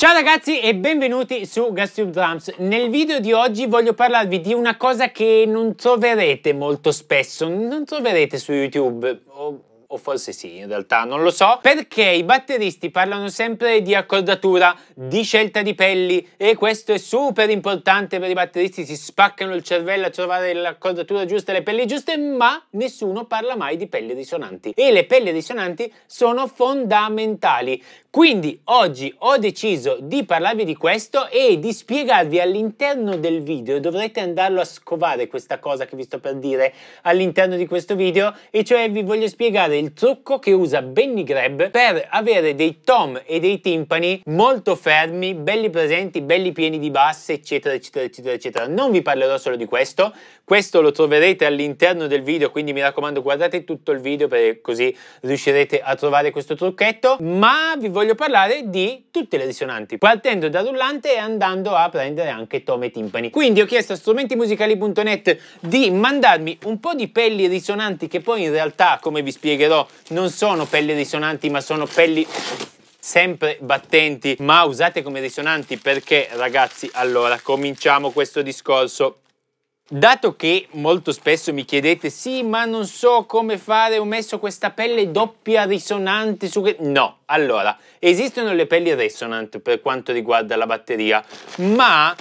Ciao ragazzi e benvenuti su GasTube Drums. Nel video di oggi voglio parlarvi di una cosa che non troverete molto spesso, non troverete su YouTube, o, o forse sì, in realtà non lo so, perché i batteristi parlano sempre di accordatura, di scelta di pelli e questo è super importante per i batteristi, si spaccano il cervello a trovare l'accordatura giusta e le pelli giuste, ma nessuno parla mai di pelli risonanti e le pelli risonanti sono fondamentali. Quindi oggi ho deciso di parlarvi di questo e di spiegarvi all'interno del video, dovrete andarlo a scovare questa cosa che vi sto per dire all'interno di questo video, e cioè vi voglio spiegare il trucco che usa Benny Greb per avere dei tom e dei timpani molto fermi, belli presenti, belli pieni di basse, eccetera, eccetera, eccetera, eccetera. Non vi parlerò solo di questo, questo lo troverete all'interno del video, quindi mi raccomando guardate tutto il video perché così riuscirete a trovare questo trucchetto, ma vi voglio parlare di tutte le risonanti, partendo da rullante e andando a prendere anche tom e timpani. Quindi ho chiesto a strumentimusicali.net di mandarmi un po' di pelli risonanti che poi in realtà, come vi spiegherò, do non sono pelli risonanti ma sono pelli sempre battenti ma usate come risonanti perché ragazzi allora cominciamo questo discorso Dato che molto spesso mi chiedete sì ma non so come fare, ho messo questa pelle doppia risonante su che... No, allora, esistono le pelli resonant per quanto riguarda la batteria, ma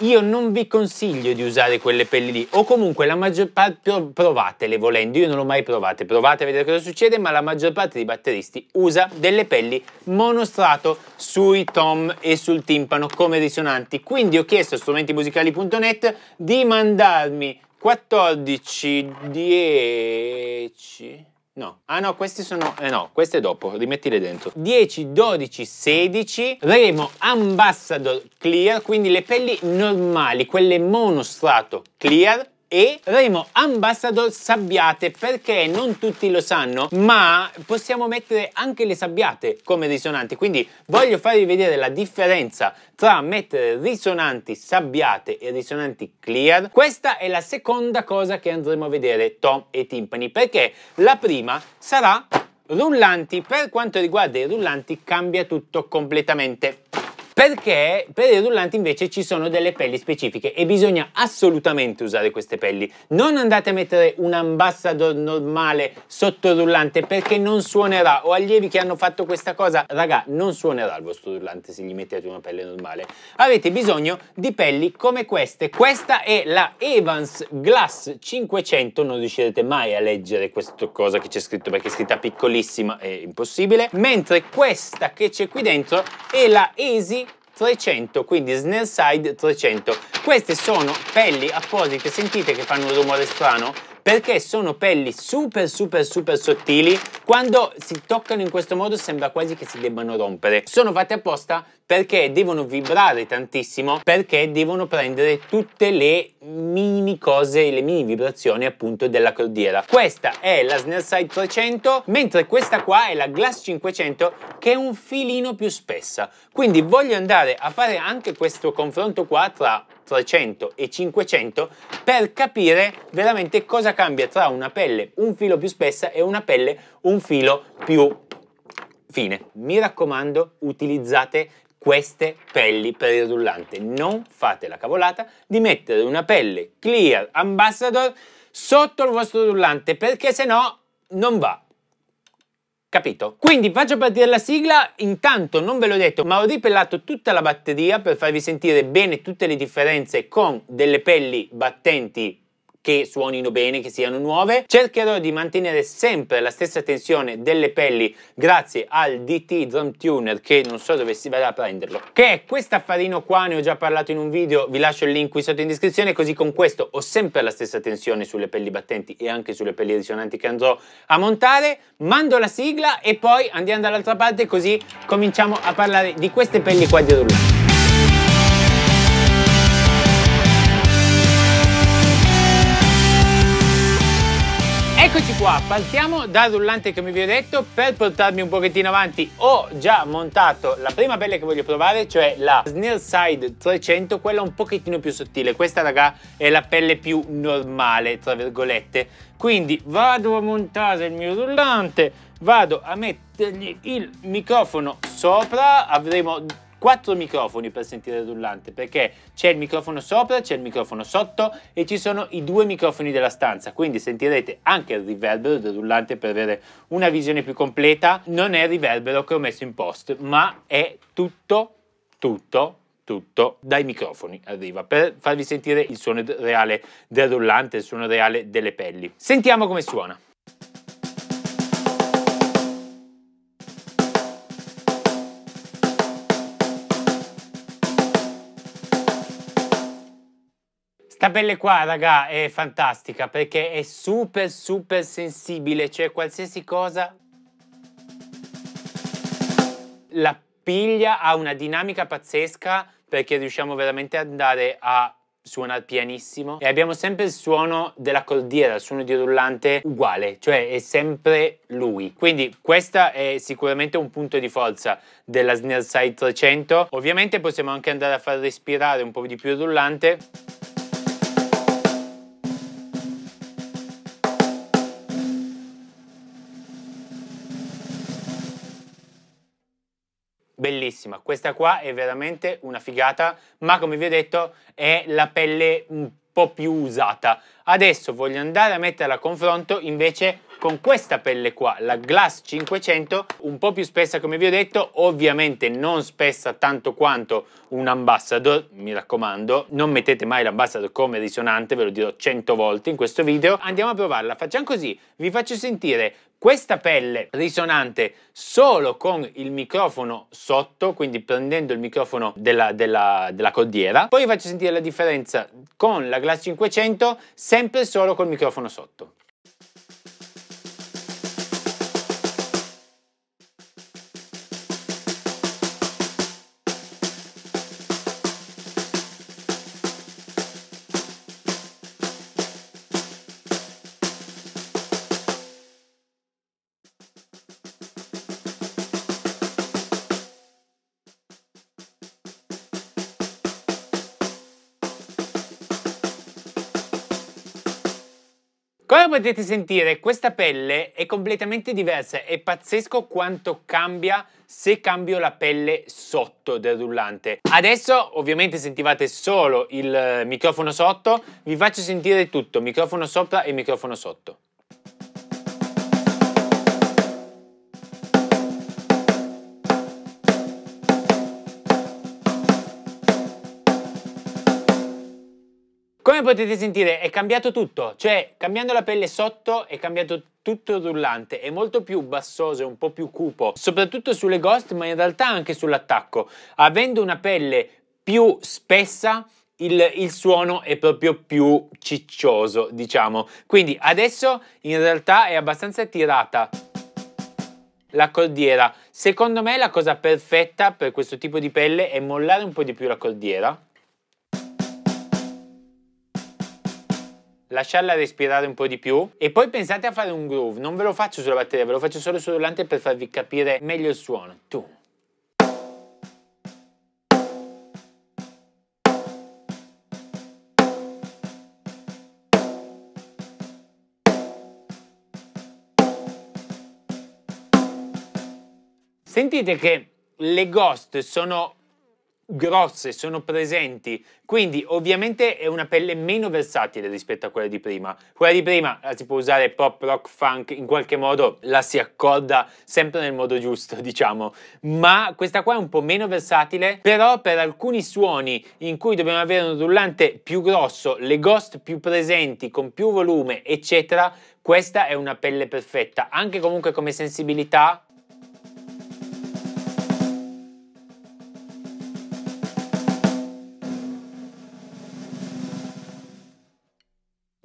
io non vi consiglio di usare quelle pelli lì o comunque la maggior parte provatele volendo io non l'ho mai provate provate a vedere cosa succede ma la maggior parte dei batteristi usa delle pelli monostrato sui tom e sul timpano come risonanti quindi ho chiesto a strumentimusicali.net di mandarmi 14 10 No. Ah no, questi sono... Eh no, queste dopo, rimettile dentro. 10, 12, 16. Remo Ambassador Clear, quindi le pelli normali, quelle monostrato clear e Remo Ambassador Sabbiate perché non tutti lo sanno ma possiamo mettere anche le sabbiate come risonanti quindi voglio farvi vedere la differenza tra mettere risonanti sabbiate e risonanti clear questa è la seconda cosa che andremo a vedere Tom e Timpani perché la prima sarà rullanti per quanto riguarda i rullanti cambia tutto completamente perché per gli edullanti invece ci sono delle pelli specifiche e bisogna assolutamente usare queste pelli. Non andate a mettere un ambassador normale sotto il rullante perché non suonerà. o allievi che hanno fatto questa cosa. Raga, non suonerà il vostro rullante se gli mettete una pelle normale. Avete bisogno di pelli come queste. Questa è la Evans Glass 500. Non riuscirete mai a leggere questa cosa che c'è scritto perché è scritta piccolissima, è impossibile. Mentre questa che c'è qui dentro è la Easy 300, quindi Snell Side 300. Queste sono pelli apposite, sentite che fanno un rumore strano? perché sono pelli super super super sottili quando si toccano in questo modo sembra quasi che si debbano rompere sono fatte apposta perché devono vibrare tantissimo perché devono prendere tutte le mini cose le mini vibrazioni appunto della cordiera questa è la Snell 300 mentre questa qua è la Glass 500 che è un filino più spessa quindi voglio andare a fare anche questo confronto qua tra 300 e 500 per capire veramente cosa cambia tra una pelle un filo più spessa e una pelle un filo più fine. Mi raccomando, utilizzate queste pelli per il rullante. Non fate la cavolata di mettere una pelle Clear Ambassador sotto il vostro rullante perché se no non va. Capito? Quindi faccio partire la sigla, intanto non ve l'ho detto, ma ho ripellato tutta la batteria per farvi sentire bene tutte le differenze con delle pelli battenti che suonino bene, che siano nuove. Cercherò di mantenere sempre la stessa tensione delle pelli grazie al DT Drum Tuner che non so dove si verrà a prenderlo. Che è questo affarino qua, ne ho già parlato in un video, vi lascio il link qui sotto in descrizione così con questo ho sempre la stessa tensione sulle pelli battenti e anche sulle pelli risonanti che andrò a montare. Mando la sigla e poi andiamo dall'altra parte così cominciamo a parlare di queste pelli qua di rullante. Eccoci qua, partiamo dal rullante che mi vi ho detto per portarmi un pochettino avanti ho già montato la prima pelle che voglio provare cioè la Snare 300 quella un pochettino più sottile questa raga è la pelle più normale tra virgolette quindi vado a montare il mio rullante vado a mettergli il microfono sopra avremo quattro microfoni per sentire il rullante perché c'è il microfono sopra, c'è il microfono sotto e ci sono i due microfoni della stanza, quindi sentirete anche il riverbero del rullante per avere una visione più completa. Non è il riverbero che ho messo in post, ma è tutto, tutto tutto dai microfoni arriva per farvi sentire il suono reale del rullante, il suono reale delle pelli. Sentiamo come suona. tabelle qua, raga, è fantastica perché è super super sensibile, cioè qualsiasi cosa la piglia ha una dinamica pazzesca perché riusciamo veramente ad andare a suonare pianissimo e abbiamo sempre il suono della cordiera, il suono di rullante uguale, cioè è sempre lui. Quindi questo è sicuramente un punto di forza della Snare Side 300. Ovviamente possiamo anche andare a far respirare un po' di più il rullante. bellissima. Questa qua è veramente una figata, ma come vi ho detto è la pelle un po' più usata. Adesso voglio andare a metterla a confronto invece con questa pelle qua, la Glass 500, un po' più spessa come vi ho detto, ovviamente non spessa tanto quanto un Ambassador, mi raccomando, non mettete mai l'Ambassador come risonante, ve lo dirò 100 volte in questo video. Andiamo a provarla, facciamo così, vi faccio sentire questa pelle risonante solo con il microfono sotto, quindi prendendo il microfono della, della, della cordiera. Poi vi faccio sentire la differenza con la Glass 500, sempre solo col microfono sotto. Come potete sentire, questa pelle è completamente diversa. È pazzesco quanto cambia se cambio la pelle sotto del rullante. Adesso ovviamente sentivate solo il eh, microfono sotto, vi faccio sentire tutto, microfono sopra e microfono sotto. Come potete sentire è cambiato tutto, cioè cambiando la pelle sotto è cambiato tutto rullante, è molto più bassoso, è un po' più cupo, soprattutto sulle ghost ma in realtà anche sull'attacco. Avendo una pelle più spessa il, il, suono è proprio più ciccioso, diciamo. Quindi adesso in realtà è abbastanza tirata la cordiera. Secondo me la cosa perfetta per questo tipo di pelle è mollare un po' di più la cordiera lasciarla respirare un po' di più e poi pensate a fare un groove, non ve lo faccio sulla batteria, ve lo faccio solo sul rullante per farvi capire meglio il suono. Tu. Sentite che le ghost sono grosse sono presenti, quindi ovviamente è una pelle meno versatile rispetto a quella di prima. Quella di prima la eh, si può usare pop, rock, funk, in qualche modo la si accorda sempre nel modo giusto, diciamo, ma questa qua è un po' meno versatile, però per alcuni suoni in cui dobbiamo avere un rullante più grosso, le ghost più presenti, con più volume, eccetera, questa è una pelle perfetta, anche comunque come sensibilità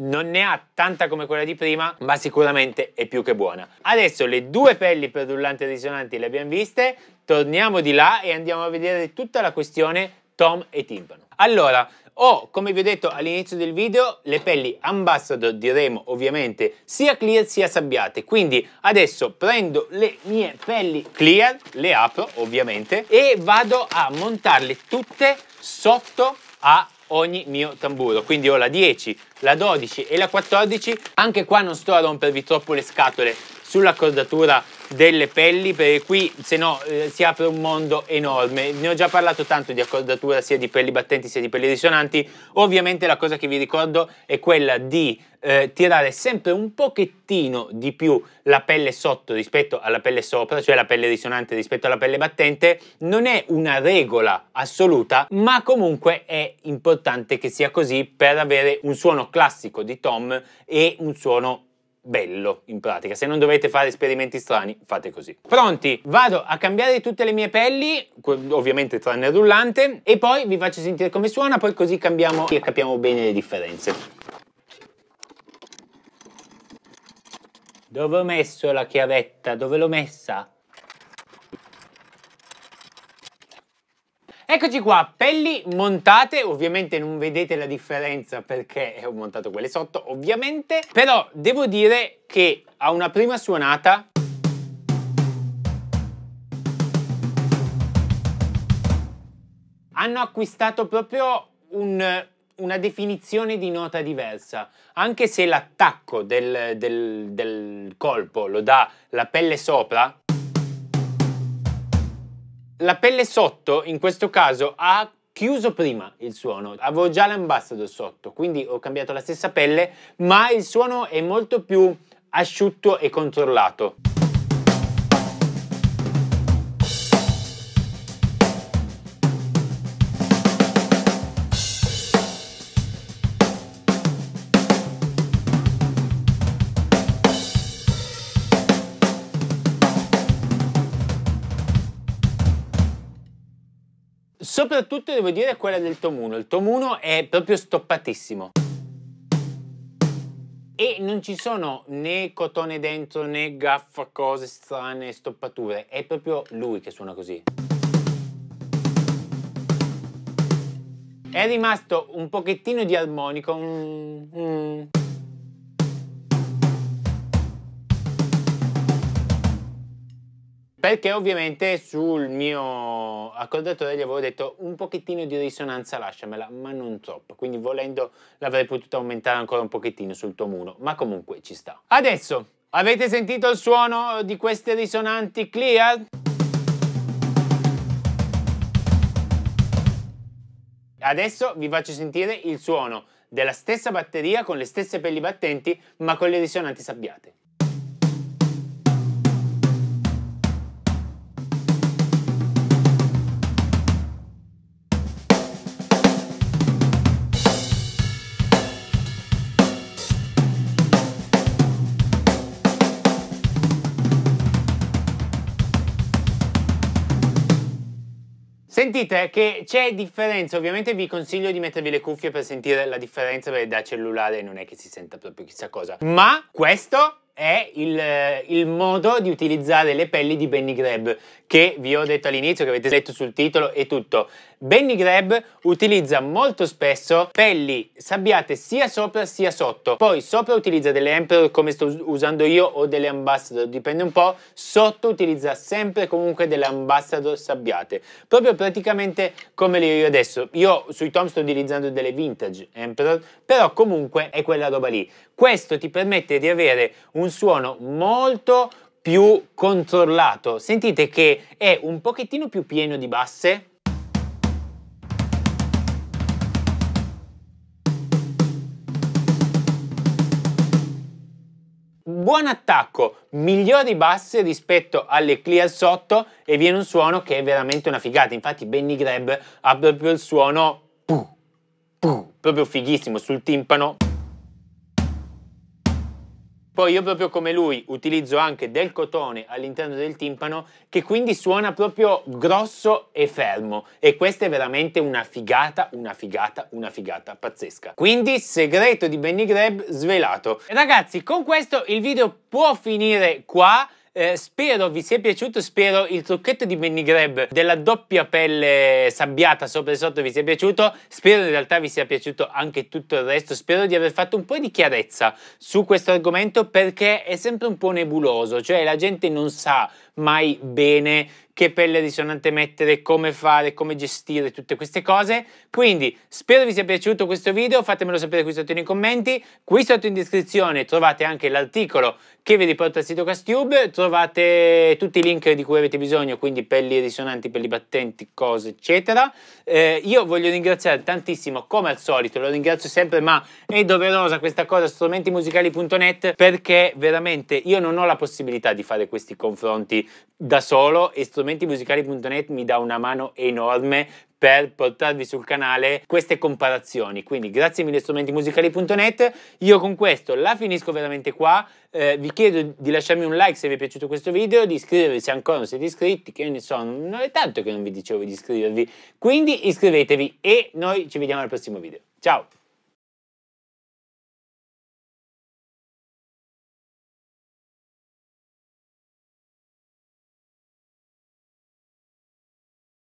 non ne ha tanta come quella di prima, ma sicuramente è più che buona. Adesso le due pelli per rullante risonanti le abbiamo viste, torniamo di là e andiamo a vedere tutta la questione tom e timpano. Allora, ho, come vi ho detto all'inizio del video, le pelli Ambassador di Remo, ovviamente, sia clear sia sabbiate. Quindi adesso prendo le mie pelli clear, le apro ovviamente, e vado a montarle tutte sotto a ogni mio tamburo. Quindi ho la 10, la 12 e la 14. Anche qua non sto a rompervi troppo le scatole sull'accordatura delle pelli perché qui se no eh, si apre un mondo enorme ne ho già parlato tanto di accordatura sia di pelli battenti sia di pelli risonanti ovviamente la cosa che vi ricordo è quella di eh, tirare sempre un pochettino di più la pelle sotto rispetto alla pelle sopra, cioè la pelle risonante rispetto alla pelle battente, non è una regola assoluta, ma comunque è importante che sia così per avere un suono classico di tom e un suono bello in pratica. Se non dovete fare esperimenti strani, fate così. Pronti? Vado a cambiare tutte le mie pelli, ovviamente tranne il rullante, e poi vi faccio sentire come suona, poi così cambiamo e capiamo bene le differenze. Dove ho messo la chiavetta? Dove l'ho messa? Eccoci qua, pelli montate, ovviamente non vedete la differenza perché ho montato quelle sotto, ovviamente, però devo dire che a una prima suonata hanno acquistato proprio un una definizione di nota diversa, anche se l'attacco del, del, del, colpo lo dà la pelle sopra, la pelle sotto, in questo caso, ha chiuso prima il suono, avevo già l'ambassador sotto, quindi ho cambiato la stessa pelle, ma il suono è molto più asciutto e controllato. Soprattutto devo dire quella del tomuno. Il tomuno è proprio stoppatissimo. E non ci sono né cotone dentro né gaffa, cose strane, stoppature. È proprio lui che suona così. È rimasto un pochettino di armonico. Mm, mm. Perché ovviamente sul mio accordatore gli avevo detto un pochettino di risonanza lasciamela, ma non troppo. Quindi volendo l'avrei potuta aumentare ancora un pochettino sul tuo muro, ma comunque ci sta. Adesso, avete sentito il suono di queste risonanti clear? Adesso vi faccio sentire il suono della stessa batteria con le stesse pelli battenti, ma con le risonanti sabbiate. Sentite eh, che c'è differenza, ovviamente vi consiglio di mettervi le cuffie per sentire la differenza perché da cellulare non è che si senta proprio chissà cosa, ma questo è il, eh, il modo di utilizzare le pelli di Benny Greb che vi ho detto all'inizio, che avete letto sul titolo e tutto. Benny Grab utilizza molto spesso pelli sabbiate sia sopra sia sotto, poi sopra utilizza delle Emperor come sto usando io o delle Ambassador, dipende un po', sotto utilizza sempre comunque delle Ambassador sabbiate, proprio praticamente come le ho io adesso. Io sui Tom sto utilizzando delle vintage Emperor, però comunque è quella roba lì. Questo ti permette di avere un suono molto più controllato. Sentite che è un pochettino più pieno di basse, buon attacco, migliori basse rispetto alle clear sotto e viene un suono che è veramente una figata. Infatti Benny Grab ha proprio il suono puh, puh, proprio fighissimo sul timpano. Poi io proprio come lui utilizzo anche del cotone all'interno del timpano che quindi suona proprio grosso e fermo e questa è veramente una figata, una figata, una figata pazzesca. Quindi segreto di Benny Grab svelato. Ragazzi con questo il video può finire qua. Eh, spero vi sia piaciuto, spero il trucchetto di Benny Grab della doppia pelle sabbiata sopra e sotto vi sia piaciuto, spero in realtà vi sia piaciuto anche tutto il resto, spero di aver fatto un po' di chiarezza su questo argomento perché è sempre un po' nebuloso, cioè la gente non sa mai bene che pelle risonante mettere, come fare, come gestire tutte queste cose. Quindi spero vi sia piaciuto questo video, fatemelo sapere qui sotto nei commenti, qui sotto in descrizione trovate anche l'articolo che vi riporta il sito Castube, trovate tutti i link di cui avete bisogno, quindi pelli risonanti, pelli battenti, cose eccetera. Eh, io voglio ringraziare tantissimo, come al solito, lo ringrazio sempre, ma è doverosa questa cosa, strumentimusicali.net, perché veramente io non ho la possibilità di fare questi confronti da solo e strumenti commentimusicali.net mi dà una mano enorme per portarvi sul canale queste comparazioni. Quindi grazie mille strumentimusicali.net. Io con questo la finisco veramente qua. Eh, vi chiedo di lasciarmi un like se vi è piaciuto questo video, di iscrivervi se ancora non siete iscritti, che ne sono, non è tanto che non vi dicevo di iscrivervi. Quindi iscrivetevi e noi ci vediamo al prossimo video. Ciao!